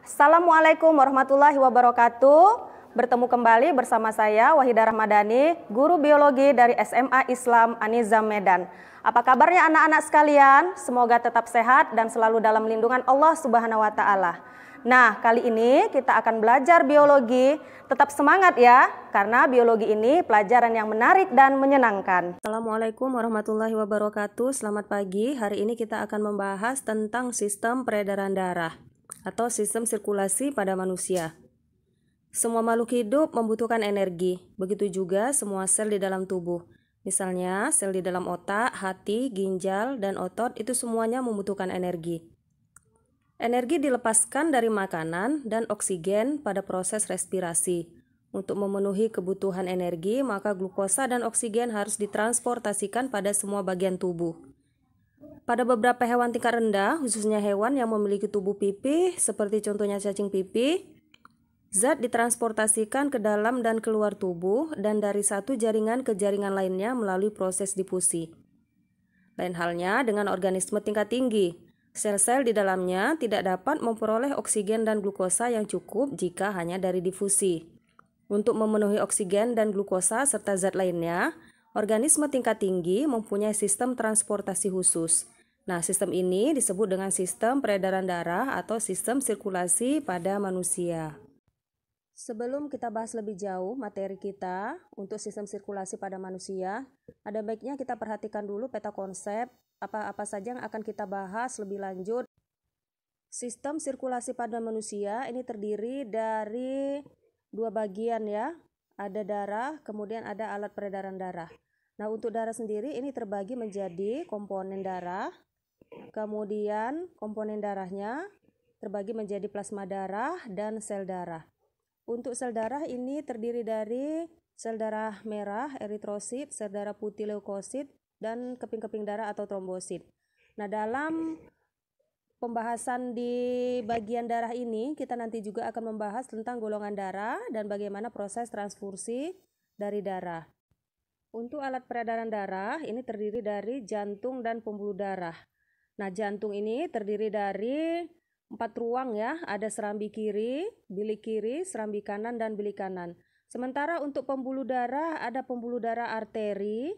Assalamualaikum warahmatullahi wabarakatuh. Bertemu kembali bersama saya Wahida Rahmadani, guru biologi dari SMA Islam Anizam Medan. Apa kabarnya anak-anak sekalian? Semoga tetap sehat dan selalu dalam lindungan Allah Subhanahu wa taala. Nah, kali ini kita akan belajar biologi. Tetap semangat ya, karena biologi ini pelajaran yang menarik dan menyenangkan. Assalamualaikum warahmatullahi wabarakatuh. Selamat pagi. Hari ini kita akan membahas tentang sistem peredaran darah atau sistem sirkulasi pada manusia. Semua makhluk hidup membutuhkan energi, begitu juga semua sel di dalam tubuh. Misalnya, sel di dalam otak, hati, ginjal, dan otot itu semuanya membutuhkan energi. Energi dilepaskan dari makanan dan oksigen pada proses respirasi. Untuk memenuhi kebutuhan energi, maka glukosa dan oksigen harus ditransportasikan pada semua bagian tubuh. Pada beberapa hewan tingkat rendah, khususnya hewan yang memiliki tubuh pipih, seperti contohnya cacing pipih, zat ditransportasikan ke dalam dan keluar tubuh dan dari satu jaringan ke jaringan lainnya melalui proses difusi. Lain halnya dengan organisme tingkat tinggi, sel-sel di dalamnya tidak dapat memperoleh oksigen dan glukosa yang cukup jika hanya dari difusi. Untuk memenuhi oksigen dan glukosa serta zat lainnya, organisme tingkat tinggi mempunyai sistem transportasi khusus – Nah, sistem ini disebut dengan sistem peredaran darah atau sistem sirkulasi pada manusia. Sebelum kita bahas lebih jauh materi kita untuk sistem sirkulasi pada manusia, ada baiknya kita perhatikan dulu peta konsep apa-apa saja yang akan kita bahas lebih lanjut. Sistem sirkulasi pada manusia ini terdiri dari dua bagian ya. Ada darah, kemudian ada alat peredaran darah. Nah, untuk darah sendiri ini terbagi menjadi komponen darah, Kemudian komponen darahnya terbagi menjadi plasma darah dan sel darah. Untuk sel darah ini terdiri dari sel darah merah, eritrosit, sel darah putih, leukosit, dan keping-keping darah atau trombosit. Nah, dalam pembahasan di bagian darah ini, kita nanti juga akan membahas tentang golongan darah dan bagaimana proses transfusi dari darah. Untuk alat peredaran darah, ini terdiri dari jantung dan pembuluh darah. Nah, jantung ini terdiri dari empat ruang ya, ada serambi kiri, bilik kiri, serambi kanan, dan bilik kanan. Sementara untuk pembuluh darah ada pembuluh darah arteri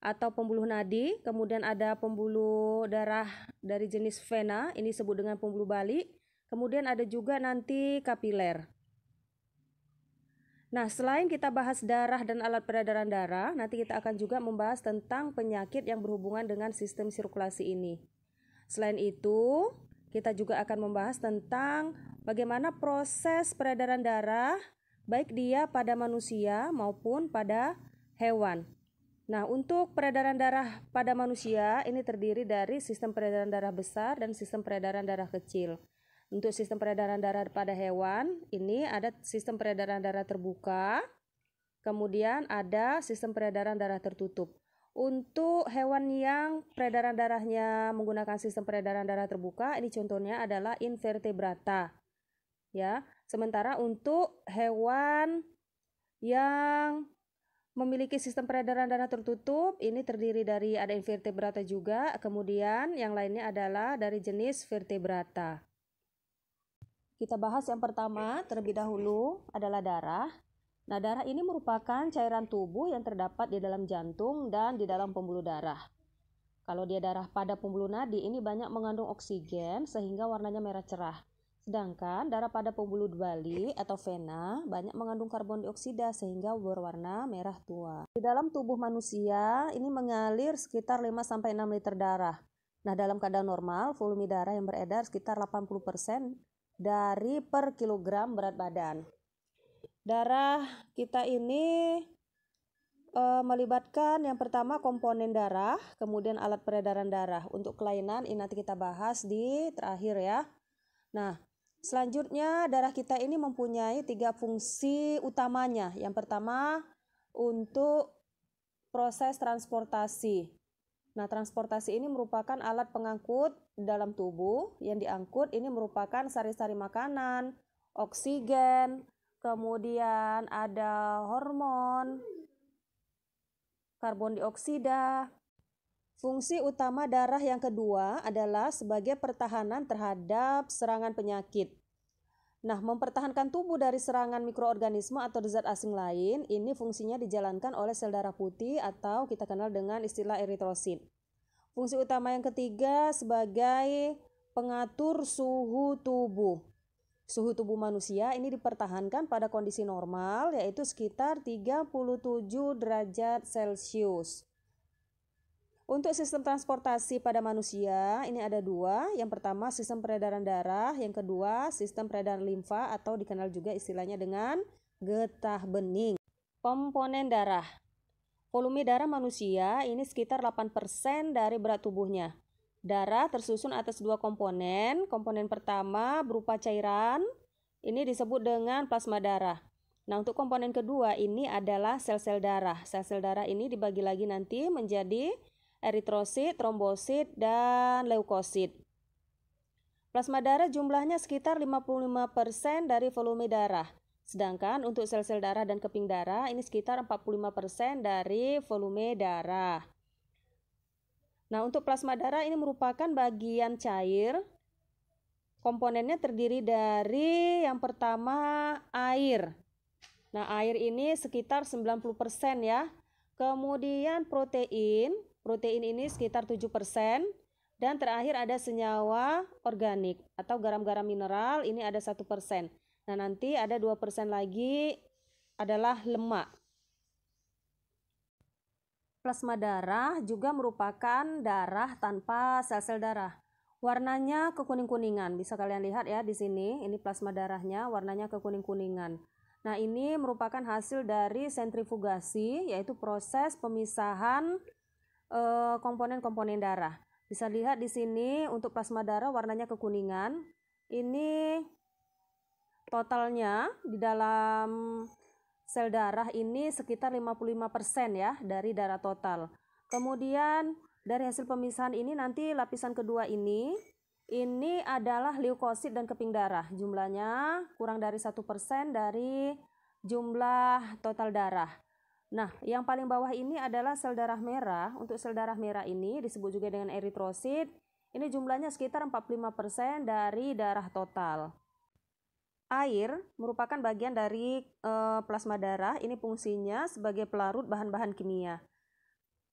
atau pembuluh nadi, kemudian ada pembuluh darah dari jenis vena, ini disebut dengan pembuluh balik. Kemudian ada juga nanti kapiler. Nah, selain kita bahas darah dan alat peredaran darah, nanti kita akan juga membahas tentang penyakit yang berhubungan dengan sistem sirkulasi ini. Selain itu, kita juga akan membahas tentang bagaimana proses peredaran darah, baik dia pada manusia maupun pada hewan. Nah, untuk peredaran darah pada manusia ini terdiri dari sistem peredaran darah besar dan sistem peredaran darah kecil. Untuk sistem peredaran darah pada hewan, ini ada sistem peredaran darah terbuka, kemudian ada sistem peredaran darah tertutup. Untuk hewan yang peredaran darahnya menggunakan sistem peredaran darah terbuka, ini contohnya adalah invertebrata. Ya, sementara untuk hewan yang memiliki sistem peredaran darah tertutup, ini terdiri dari ada invertebrata juga, kemudian yang lainnya adalah dari jenis vertebrata. Kita bahas yang pertama terlebih dahulu adalah darah. Nah, darah ini merupakan cairan tubuh yang terdapat di dalam jantung dan di dalam pembuluh darah. Kalau dia darah pada pembuluh nadi ini banyak mengandung oksigen sehingga warnanya merah cerah. Sedangkan darah pada pembuluh bali atau vena banyak mengandung karbon dioksida sehingga berwarna merah tua. Di dalam tubuh manusia ini mengalir sekitar 5-6 liter darah. Nah, dalam keadaan normal, volume darah yang beredar sekitar 80% dari per kilogram berat badan. Darah kita ini e, melibatkan yang pertama komponen darah, kemudian alat peredaran darah. Untuk kelainan ini nanti kita bahas di terakhir ya. Nah, selanjutnya darah kita ini mempunyai tiga fungsi utamanya. Yang pertama untuk proses transportasi. Nah, transportasi ini merupakan alat pengangkut dalam tubuh yang diangkut ini merupakan sari-sari makanan, oksigen, kemudian ada hormon, karbon dioksida. Fungsi utama darah yang kedua adalah sebagai pertahanan terhadap serangan penyakit. Nah, mempertahankan tubuh dari serangan mikroorganisme atau zat asing lain, ini fungsinya dijalankan oleh sel darah putih atau kita kenal dengan istilah eritrosit. Fungsi utama yang ketiga sebagai pengatur suhu tubuh. Suhu tubuh manusia ini dipertahankan pada kondisi normal yaitu sekitar 37 derajat Celcius. Untuk sistem transportasi pada manusia, ini ada dua. Yang pertama sistem peredaran darah, yang kedua sistem peredaran limfa atau dikenal juga istilahnya dengan getah bening. Komponen darah. Volume darah manusia ini sekitar 8% dari berat tubuhnya. Darah tersusun atas dua komponen. Komponen pertama berupa cairan, ini disebut dengan plasma darah. Nah, untuk komponen kedua ini adalah sel-sel darah. Sel-sel darah ini dibagi lagi nanti menjadi eritrosit, trombosit, dan leukosit. Plasma darah jumlahnya sekitar 55% dari volume darah. Sedangkan untuk sel-sel darah dan keping darah ini sekitar 45% dari volume darah. Nah, untuk plasma darah ini merupakan bagian cair. Komponennya terdiri dari yang pertama air. Nah, air ini sekitar 90% ya. Kemudian protein, Protein ini sekitar 7%. Dan terakhir ada senyawa organik atau garam-garam mineral, ini ada 1%. Nah, nanti ada 2% lagi adalah lemak. Plasma darah juga merupakan darah tanpa sel-sel darah. Warnanya kekuning-kuningan, bisa kalian lihat ya di sini. Ini plasma darahnya, warnanya kekuning-kuningan. Nah, ini merupakan hasil dari sentrifugasi, yaitu proses pemisahan Eh, komponen-komponen darah. Bisa lihat di sini untuk plasma darah warnanya kekuningan. Ini totalnya di dalam sel darah ini sekitar 55% ya dari darah total. Kemudian dari hasil pemisahan ini nanti lapisan kedua ini ini adalah leukosit dan keping darah. Jumlahnya kurang dari 1% dari jumlah total darah. Nah, yang paling bawah ini adalah sel darah merah. Untuk sel darah merah ini disebut juga dengan eritrosit. Ini jumlahnya sekitar 45% dari darah total. Air merupakan bagian dari e, plasma darah. Ini fungsinya sebagai pelarut bahan-bahan kimia.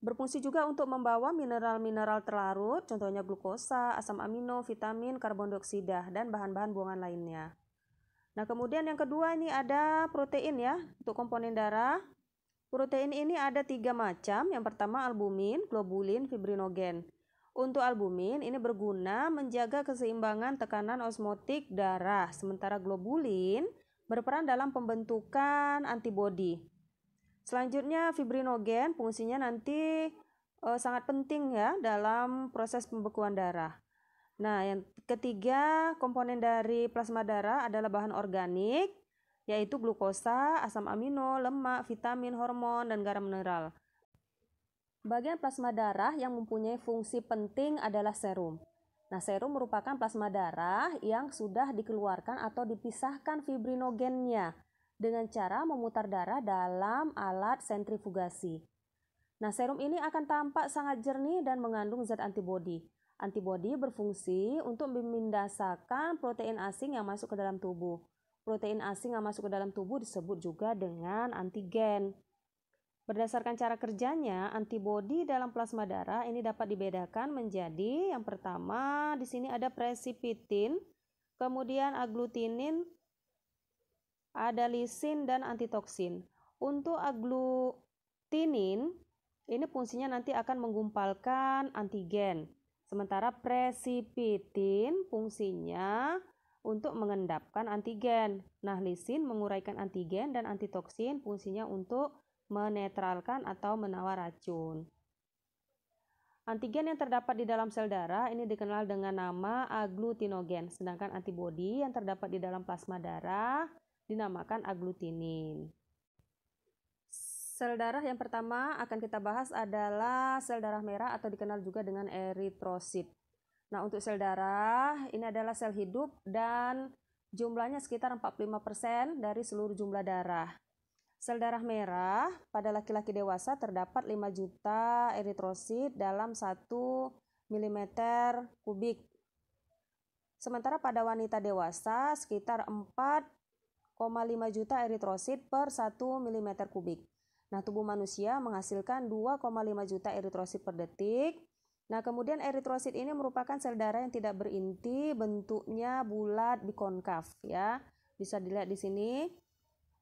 Berfungsi juga untuk membawa mineral-mineral terlarut, contohnya glukosa, asam amino, vitamin, karbon dioksida, dan bahan-bahan buangan lainnya. Nah, kemudian yang kedua ini ada protein ya, untuk komponen darah. Protein ini ada tiga macam. Yang pertama albumin, globulin, fibrinogen. Untuk albumin ini berguna menjaga keseimbangan tekanan osmotik darah, sementara globulin berperan dalam pembentukan antibodi. Selanjutnya fibrinogen fungsinya nanti e, sangat penting ya dalam proses pembekuan darah. Nah, yang ketiga komponen dari plasma darah adalah bahan organik yaitu glukosa, asam amino, lemak, vitamin, hormon, dan garam mineral. Bagian plasma darah yang mempunyai fungsi penting adalah serum. Nah, serum merupakan plasma darah yang sudah dikeluarkan atau dipisahkan fibrinogennya dengan cara memutar darah dalam alat sentrifugasi. Nah, serum ini akan tampak sangat jernih dan mengandung zat antibodi. Antibodi berfungsi untuk memindasakan protein asing yang masuk ke dalam tubuh protein asing yang masuk ke dalam tubuh disebut juga dengan antigen. Berdasarkan cara kerjanya, antibodi dalam plasma darah ini dapat dibedakan menjadi yang pertama di sini ada presipitin, kemudian aglutinin, ada lisin dan antitoksin. Untuk aglutinin ini fungsinya nanti akan menggumpalkan antigen. Sementara presipitin fungsinya untuk mengendapkan antigen. Nah, lisin menguraikan antigen dan antitoksin fungsinya untuk menetralkan atau menawar racun. Antigen yang terdapat di dalam sel darah ini dikenal dengan nama aglutinogen, sedangkan antibodi yang terdapat di dalam plasma darah dinamakan aglutinin. Sel darah yang pertama akan kita bahas adalah sel darah merah atau dikenal juga dengan eritrosit. Nah, untuk sel darah ini adalah sel hidup dan jumlahnya sekitar 45% dari seluruh jumlah darah. Sel darah merah pada laki-laki dewasa terdapat 5 juta eritrosit dalam 1 mm kubik. Sementara pada wanita dewasa sekitar 4,5 juta eritrosit per 1 mm kubik. Nah, tubuh manusia menghasilkan 2,5 juta eritrosit per detik Nah, kemudian eritrosit ini merupakan sel darah yang tidak berinti, bentuknya bulat bikonkaf ya. Bisa dilihat di sini.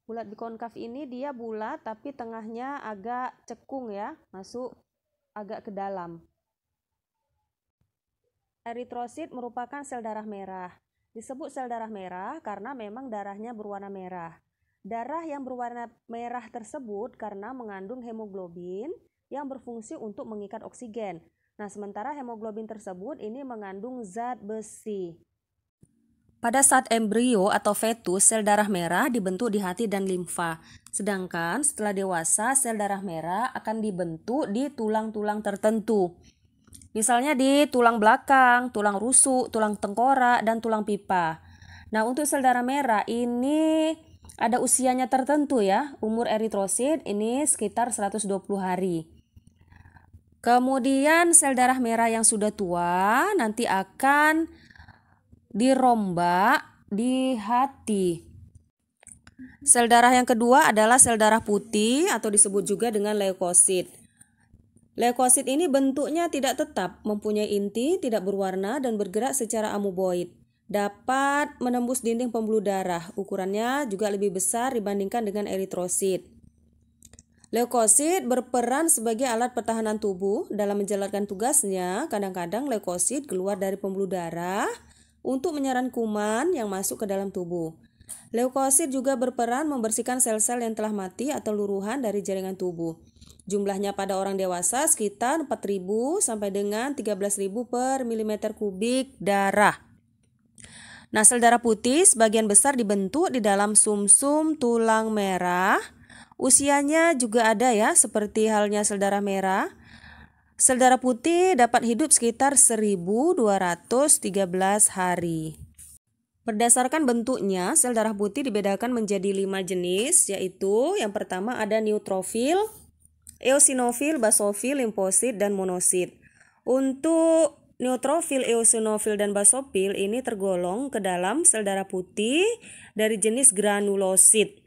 Bulat bikonkaf ini dia bulat tapi tengahnya agak cekung ya, masuk agak ke dalam. Eritrosit merupakan sel darah merah. Disebut sel darah merah karena memang darahnya berwarna merah. Darah yang berwarna merah tersebut karena mengandung hemoglobin yang berfungsi untuk mengikat oksigen Nah, sementara hemoglobin tersebut ini mengandung zat besi. Pada saat embrio atau fetus, sel darah merah dibentuk di hati dan limfa. Sedangkan setelah dewasa, sel darah merah akan dibentuk di tulang-tulang tertentu. Misalnya di tulang belakang, tulang rusuk, tulang tengkorak, dan tulang pipa. Nah, untuk sel darah merah ini ada usianya tertentu ya. Umur eritrosit ini sekitar 120 hari. Kemudian sel darah merah yang sudah tua nanti akan dirombak di hati. Sel darah yang kedua adalah sel darah putih atau disebut juga dengan leukosit. Leukosit ini bentuknya tidak tetap, mempunyai inti, tidak berwarna dan bergerak secara amuboid. Dapat menembus dinding pembuluh darah, ukurannya juga lebih besar dibandingkan dengan eritrosit. Leukosit berperan sebagai alat pertahanan tubuh dalam menjalankan tugasnya. Kadang-kadang leukosit keluar dari pembuluh darah untuk menyerang kuman yang masuk ke dalam tubuh. Leukosit juga berperan membersihkan sel-sel yang telah mati atau luruhan dari jaringan tubuh. Jumlahnya pada orang dewasa sekitar 4.000 sampai dengan 13.000 per milimeter kubik darah. Nah, sel darah putih sebagian besar dibentuk di dalam sumsum -sum tulang merah Usianya juga ada ya, seperti halnya sel darah merah. Sel darah putih dapat hidup sekitar 1213 hari. Berdasarkan bentuknya, sel darah putih dibedakan menjadi lima jenis, yaitu yang pertama ada neutrofil, eosinofil, basofil, limfosit, dan monosit. Untuk neutrofil, eosinofil, dan basofil ini tergolong ke dalam sel darah putih dari jenis granulosit.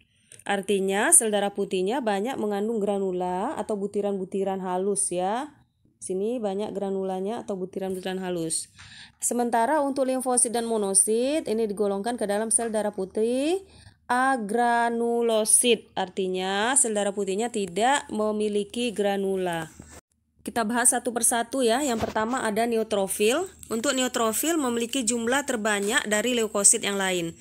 Artinya sel darah putihnya banyak mengandung granula atau butiran-butiran halus ya. Sini banyak granulanya atau butiran-butiran halus. Sementara untuk limfosit dan monosit ini digolongkan ke dalam sel darah putih agranulosit. Artinya sel darah putihnya tidak memiliki granula. Kita bahas satu persatu ya. Yang pertama ada neutrofil. Untuk neutrofil memiliki jumlah terbanyak dari leukosit yang lain.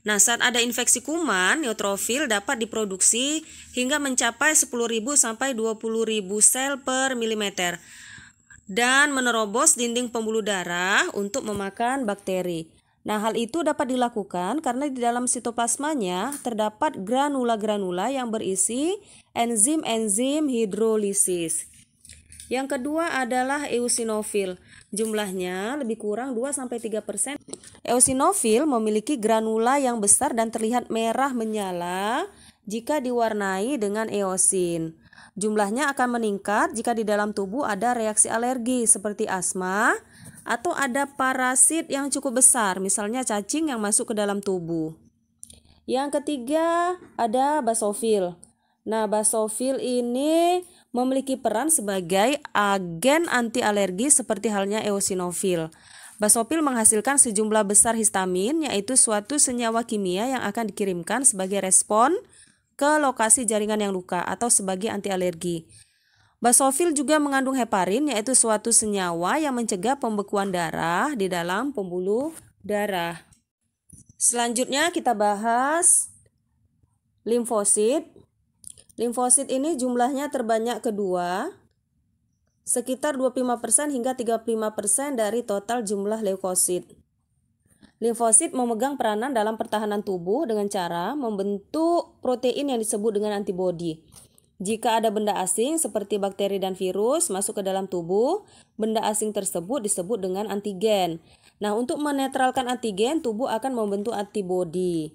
Nah, saat ada infeksi kuman, neutrofil dapat diproduksi hingga mencapai 10.000 sampai 20.000 sel per milimeter dan menerobos dinding pembuluh darah untuk memakan bakteri. Nah, hal itu dapat dilakukan karena di dalam sitoplasmanya terdapat granula-granula yang berisi enzim-enzim hidrolisis. Yang kedua adalah eosinofil. Jumlahnya lebih kurang 2-3%. Eosinofil memiliki granula yang besar dan terlihat merah menyala jika diwarnai dengan eosin. Jumlahnya akan meningkat jika di dalam tubuh ada reaksi alergi seperti asma atau ada parasit yang cukup besar, misalnya cacing yang masuk ke dalam tubuh. Yang ketiga ada basofil. Nah, basofil ini memiliki peran sebagai agen anti alergi seperti halnya eosinofil. Basofil menghasilkan sejumlah besar histamin, yaitu suatu senyawa kimia yang akan dikirimkan sebagai respon ke lokasi jaringan yang luka atau sebagai anti alergi. Basofil juga mengandung heparin, yaitu suatu senyawa yang mencegah pembekuan darah di dalam pembuluh darah. Selanjutnya kita bahas limfosit. Limfosit ini jumlahnya terbanyak kedua, sekitar 25% hingga 35% dari total jumlah leukosit. Limfosit memegang peranan dalam pertahanan tubuh dengan cara membentuk protein yang disebut dengan antibodi. Jika ada benda asing seperti bakteri dan virus masuk ke dalam tubuh, benda asing tersebut disebut dengan antigen. Nah, untuk menetralkan antigen, tubuh akan membentuk antibodi.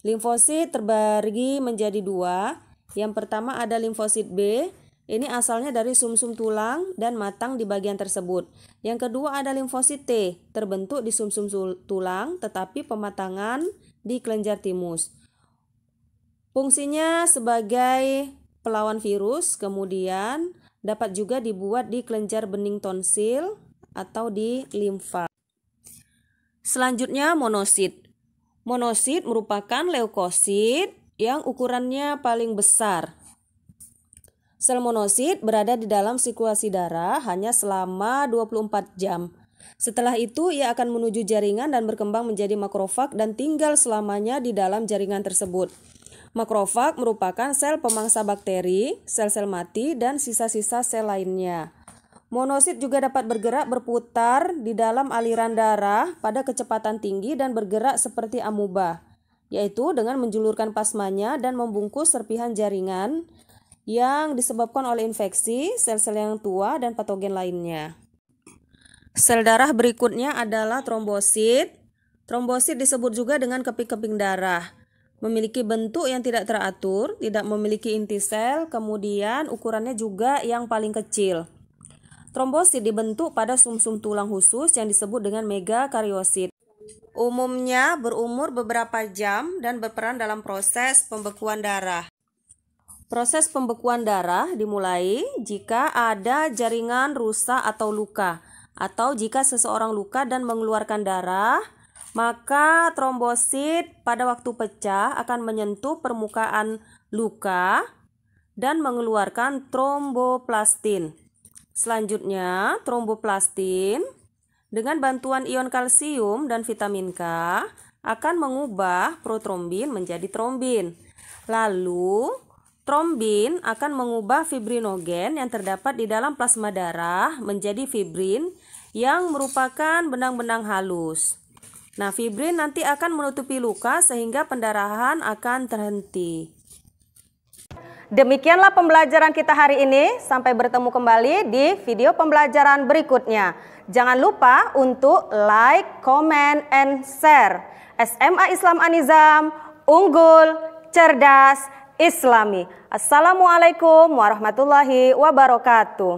Limfosit terbagi menjadi dua, yang pertama ada limfosit B, ini asalnya dari sumsum -sum tulang dan matang di bagian tersebut. Yang kedua ada limfosit T, terbentuk di sumsum -sum tulang tetapi pematangan di kelenjar timus. Fungsinya sebagai pelawan virus, kemudian dapat juga dibuat di kelenjar bening tonsil atau di limfa. Selanjutnya monosit. Monosit merupakan leukosit yang ukurannya paling besar. sel monosit berada di dalam sirkulasi darah hanya selama 24 jam. Setelah itu ia akan menuju jaringan dan berkembang menjadi makrofag dan tinggal selamanya di dalam jaringan tersebut. Makrofag merupakan sel pemangsa bakteri, sel-sel mati, dan sisa-sisa sel lainnya. Monosit juga dapat bergerak berputar di dalam aliran darah pada kecepatan tinggi dan bergerak seperti amuba yaitu dengan menjulurkan pasmanya dan membungkus serpihan jaringan yang disebabkan oleh infeksi, sel-sel yang tua, dan patogen lainnya. Sel darah berikutnya adalah trombosit. Trombosit disebut juga dengan keping-keping darah. Memiliki bentuk yang tidak teratur, tidak memiliki inti sel, kemudian ukurannya juga yang paling kecil. Trombosit dibentuk pada sumsum -sum tulang khusus yang disebut dengan megakariosit. Umumnya berumur beberapa jam dan berperan dalam proses pembekuan darah. Proses pembekuan darah dimulai jika ada jaringan rusak atau luka, atau jika seseorang luka dan mengeluarkan darah, maka trombosit pada waktu pecah akan menyentuh permukaan luka dan mengeluarkan tromboplastin. Selanjutnya, tromboplastin dengan bantuan ion kalsium dan vitamin K akan mengubah protrombin menjadi trombin. Lalu, trombin akan mengubah fibrinogen yang terdapat di dalam plasma darah menjadi fibrin yang merupakan benang-benang halus. Nah, fibrin nanti akan menutupi luka sehingga pendarahan akan terhenti. Demikianlah pembelajaran kita hari ini. Sampai bertemu kembali di video pembelajaran berikutnya. Jangan lupa untuk like, comment, and share. SMA Islam Anizam, unggul, cerdas, islami. Assalamualaikum warahmatullahi wabarakatuh.